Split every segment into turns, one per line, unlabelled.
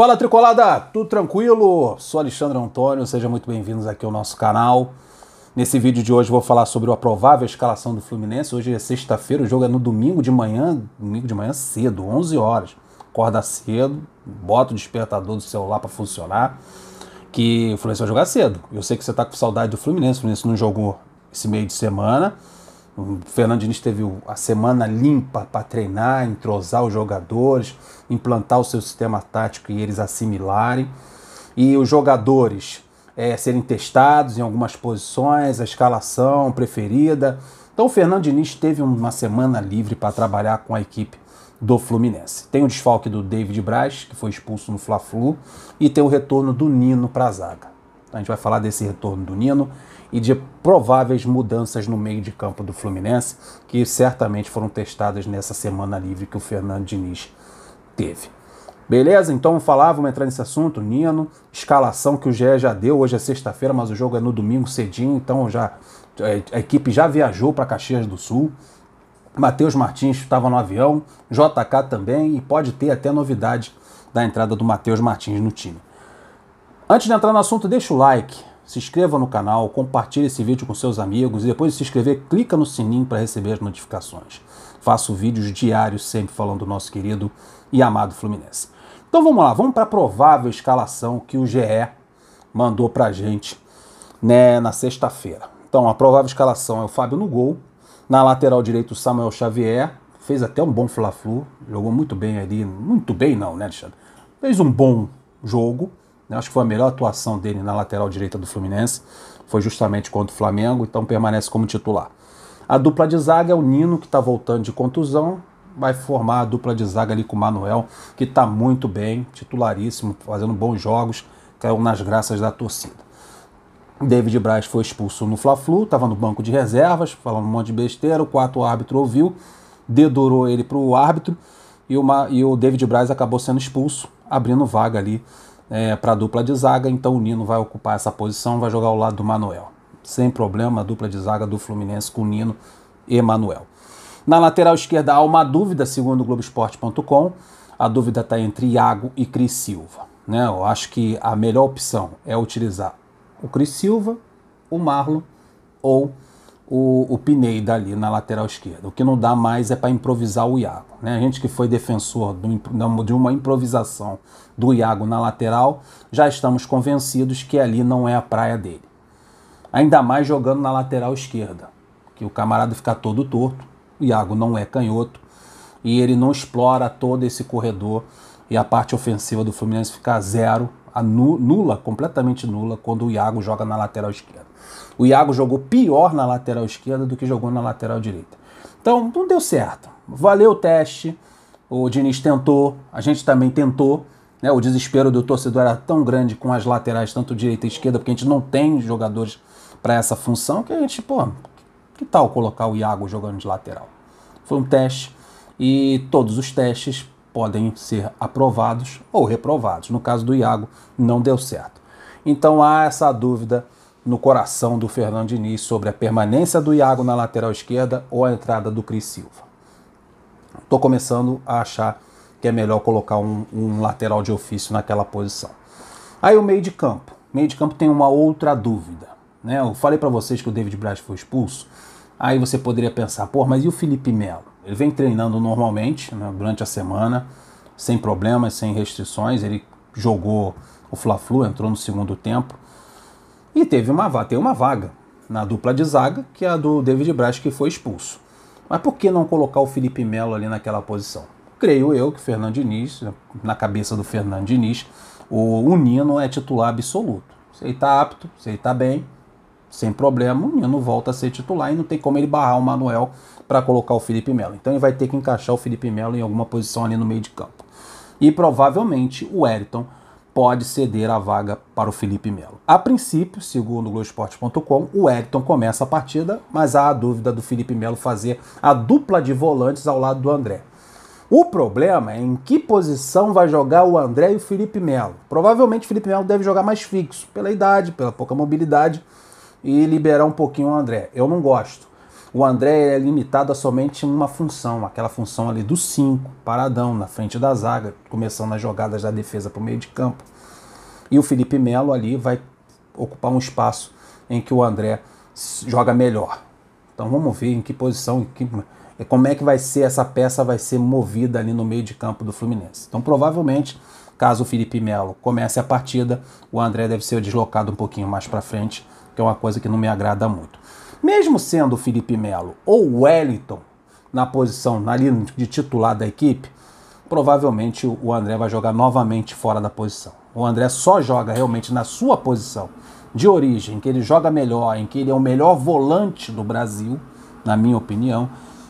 Fala Tricolada, tudo tranquilo? Sou Alexandre Antônio, sejam muito bem-vindos aqui ao nosso canal. Nesse vídeo de hoje vou falar sobre a provável escalação do Fluminense. Hoje é sexta-feira, o jogo é no domingo de manhã, domingo de manhã cedo, 11 horas. Acorda cedo, bota o despertador do celular para funcionar, que o Fluminense vai jogar cedo. Eu sei que você está com saudade do Fluminense, o Fluminense não jogou esse meio de semana. O Fernando Diniz teve a semana limpa para treinar, entrosar os jogadores, implantar o seu sistema tático e eles assimilarem. E os jogadores é, serem testados em algumas posições, a escalação preferida. Então o Fernando Diniz teve uma semana livre para trabalhar com a equipe do Fluminense. Tem o desfalque do David Braz, que foi expulso no Fla-Flu, e tem o retorno do Nino para a zaga. A gente vai falar desse retorno do Nino e de prováveis mudanças no meio de campo do Fluminense, que certamente foram testadas nessa semana livre que o Fernando Diniz teve. Beleza? Então vamos falar, vamos entrar nesse assunto. Nino, escalação que o GE já deu, hoje é sexta-feira, mas o jogo é no domingo cedinho, então já é, a equipe já viajou para Caxias do Sul. Matheus Martins estava no avião, JK também, e pode ter até novidade da entrada do Matheus Martins no time. Antes de entrar no assunto, deixa o like, se inscreva no canal, compartilhe esse vídeo com seus amigos e depois de se inscrever, clica no sininho para receber as notificações. Faço vídeos diários sempre falando do nosso querido e amado Fluminense. Então vamos lá, vamos para a provável escalação que o GE mandou para a gente né, na sexta-feira. Então a provável escalação é o Fábio no gol, na lateral direito o Samuel Xavier, fez até um bom fla-flu, jogou muito bem ali, muito bem não, né, Alexandre? Fez um bom jogo. Acho que foi a melhor atuação dele na lateral direita do Fluminense, foi justamente contra o Flamengo, então permanece como titular. A dupla de zaga é o Nino, que está voltando de contusão, vai formar a dupla de zaga ali com o Manuel, que está muito bem, titularíssimo, fazendo bons jogos, caiu nas graças da torcida. David Braz foi expulso no Fla-Flu, estava no banco de reservas, falando um monte de besteira, o quarto árbitro ouviu, dedurou ele para o árbitro e, uma, e o David Braz acabou sendo expulso, abrindo vaga ali é, para a dupla de zaga, então o Nino vai ocupar essa posição, vai jogar ao lado do Manuel. Sem problema, a dupla de zaga do Fluminense com o Nino e Manuel. Na lateral esquerda há uma dúvida, segundo o Globoesporte.com. A dúvida está entre Iago e Cris Silva. Né? Eu acho que a melhor opção é utilizar o Cris Silva, o Marlon ou o, o Pineda ali na lateral esquerda. O que não dá mais é para improvisar o Iago. Né? A gente que foi defensor do, de uma improvisação do Iago na lateral, já estamos convencidos que ali não é a praia dele. Ainda mais jogando na lateral esquerda, que o camarada fica todo torto. O Iago não é canhoto e ele não explora todo esse corredor e a parte ofensiva do Fluminense fica zero, nula, completamente nula, quando o Iago joga na lateral esquerda. O Iago jogou pior na lateral esquerda do que jogou na lateral direita. Então, não deu certo. Valeu o teste. O Diniz tentou, a gente também tentou. Né? O desespero do torcedor era tão grande com as laterais, tanto direita e esquerda, porque a gente não tem jogadores para essa função, que a gente, pô, que tal colocar o Iago jogando de lateral? Foi um teste e todos os testes podem ser aprovados ou reprovados. No caso do Iago, não deu certo. Então há essa dúvida no coração do Fernando Diniz sobre a permanência do Iago na lateral esquerda ou a entrada do Cris Silva. Estou começando a achar que é melhor colocar um, um, lateral de ofício naquela posição. Aí o meio de campo. Meio de campo tem uma outra dúvida. Né? Eu falei para vocês que o David Braz foi expulso. Aí você poderia pensar, pô, mas e o Felipe Melo? Ele vem treinando normalmente né, durante a semana, sem problemas, sem restrições. Ele jogou o Fla-Flu, entrou no segundo tempo. E teve uma, teve uma vaga na dupla de zaga, que é a do David Braz, que foi expulso. Mas por que não colocar o Felipe Melo ali naquela posição? Creio eu que o Fernando Diniz, na cabeça do Fernando Diniz, o Nino é titular absoluto. Se ele está apto, se ele está bem, sem problema, o Nino volta a ser titular e não tem como ele barrar o Manuel para colocar o Felipe Melo. Então ele vai ter que encaixar o Felipe Melo em alguma posição ali no meio de campo. E provavelmente o Eriton pode ceder a vaga para o Felipe Melo. A princípio, segundo Globoesporte.com, o Elton começa a partida, mas há a dúvida do Felipe Melo fazer a dupla de volantes ao lado do André. O problema é em que posição vai jogar o André e o Felipe Melo. Provavelmente o Felipe Melo deve jogar mais fixo, pela idade, pela pouca mobilidade, e liberar um pouquinho o André. Eu não gosto o André é limitado a somente uma função, aquela função ali do 5, paradão, na frente da zaga, começando as jogadas da defesa para o meio de campo. E o Felipe Melo ali vai ocupar um espaço em que o André joga melhor. Então vamos ver em que posição, em que, é, como é que vai ser essa peça, vai ser movida ali no meio de campo do Fluminense. Então provavelmente caso o Felipe Melo comece a partida, o André deve ser deslocado um pouquinho mais para frente, que é uma coisa que não me agrada muito. Mesmo sendo o Felipe Melo ou o Wellington na posição ali de titular da equipe, provavelmente o André vai jogar novamente fora da posição. O André só joga realmente na sua posição de origem, que ele joga melhor, em que ele é o melhor volante do Brasil, na minha opinião,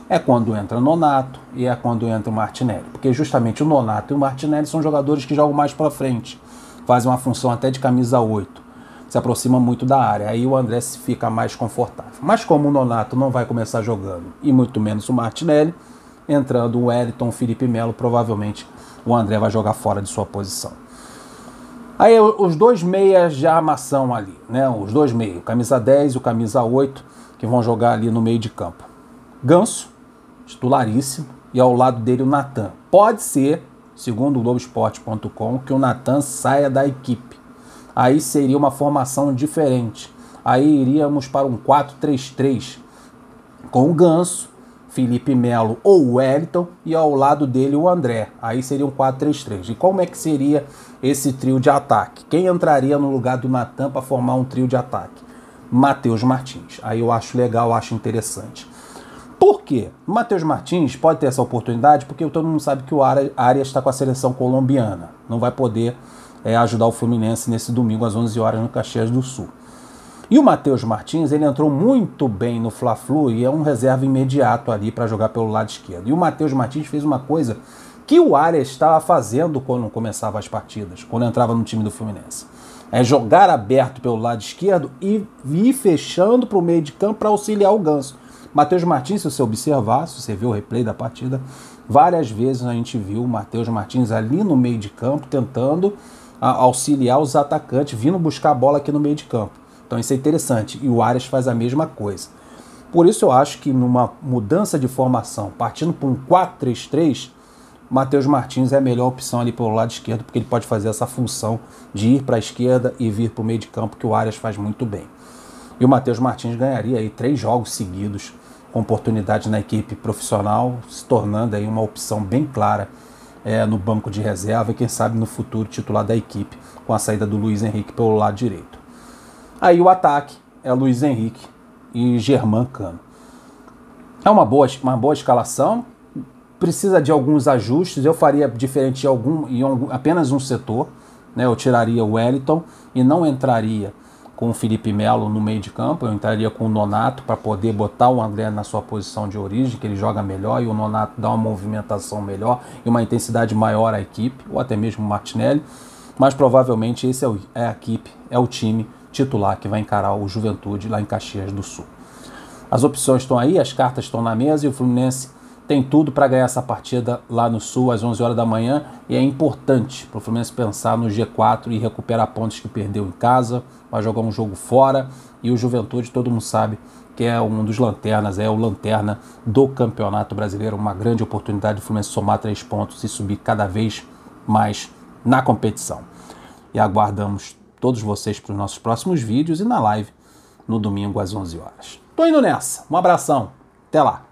é quando entra Nonato e é quando entra o Martinelli. Porque justamente o Nonato e o Martinelli são jogadores que jogam mais para frente, fazem uma função até de camisa 8 se aproxima muito da área. Aí o André fica mais confortável. Mas como o Nonato não vai começar jogando, e muito menos o Martinelli, entrando o Wellington, o Felipe Melo, provavelmente o André vai jogar fora de sua posição. Aí os dois meias de armação ali, né? Os dois meios, camisa 10 e o camisa 8, que vão jogar ali no meio de campo. Ganso, titularíssimo, e ao lado dele o Natan. Pode ser, segundo o Globoesporte.com, que o Natan saia da equipe aí seria uma formação diferente. Aí iríamos para um 4-3-3 com o Ganso, Felipe Melo ou Wellington e ao lado dele o André. Aí seria um 4-3-3. E como é que seria esse trio de ataque? Quem entraria no lugar do Natan para formar um trio de ataque? Matheus Martins. Aí eu acho legal, acho interessante. Por quê? Matheus Martins pode ter essa oportunidade porque todo mundo sabe que o Arias está com a seleção colombiana. Não vai poder é, ajudar o Fluminense nesse domingo às 11 horas no Caxias do Sul. E o Matheus Martins, ele entrou muito bem no Fla-Flu e é um reserva imediato ali para jogar pelo lado esquerdo. E o Matheus Martins fez uma coisa que o Arias estava fazendo quando começava as partidas, quando entrava no time do Fluminense. É jogar aberto pelo lado esquerdo e ir fechando para o meio de campo para auxiliar o Ganso. Matheus Martins, se você observar, se você ver o replay da partida, várias vezes a gente viu o Matheus Martins ali no meio de campo tentando auxiliar os atacantes vindo buscar a bola aqui no meio de campo. Então isso é interessante. E o Arias faz a mesma coisa. Por isso eu acho que numa mudança de formação, partindo para um 4-3-3, Matheus Martins é a melhor opção ali pelo lado esquerdo, porque ele pode fazer essa função de ir para a esquerda e vir para o meio de campo, que o Arias faz muito bem. E o Matheus Martins ganharia aí três jogos seguidos com oportunidade na equipe profissional, se tornando aí uma opção bem clara é, no banco de reserva e quem sabe no futuro titular da equipe, com a saída do Luiz Henrique pelo lado direito. Aí o ataque é Luiz Henrique e Germán Cano. É uma boa, uma boa escalação, precisa de alguns ajustes, eu faria diferente em, algum, em algum, apenas um setor, né? eu tiraria o Wellington e não entraria com o Felipe Melo no meio de campo, eu entraria com o Nonato para poder botar o André na sua posição de origem, que ele joga melhor e o Nonato dá uma movimentação melhor e uma intensidade maior à equipe, ou até mesmo o Martinelli. Mas provavelmente esse é, o, é a equipe, é o time titular que vai encarar o Juventude lá em Caxias do Sul. As opções estão aí, as cartas estão na mesa e o Fluminense tem tudo para ganhar essa partida lá no Sul às 11 horas da manhã e é importante para o Fluminense pensar no G4 e recuperar pontos que perdeu em casa, vai jogar um jogo fora e o Juventude, todo mundo sabe que é um dos lanternas, é o lanterna do Campeonato Brasileiro, uma grande oportunidade do Fluminense somar três pontos e subir cada vez mais na competição. E aguardamos todos vocês para os nossos próximos vídeos e na live no domingo às 11 horas. Tô indo nessa. Um abração. Até lá.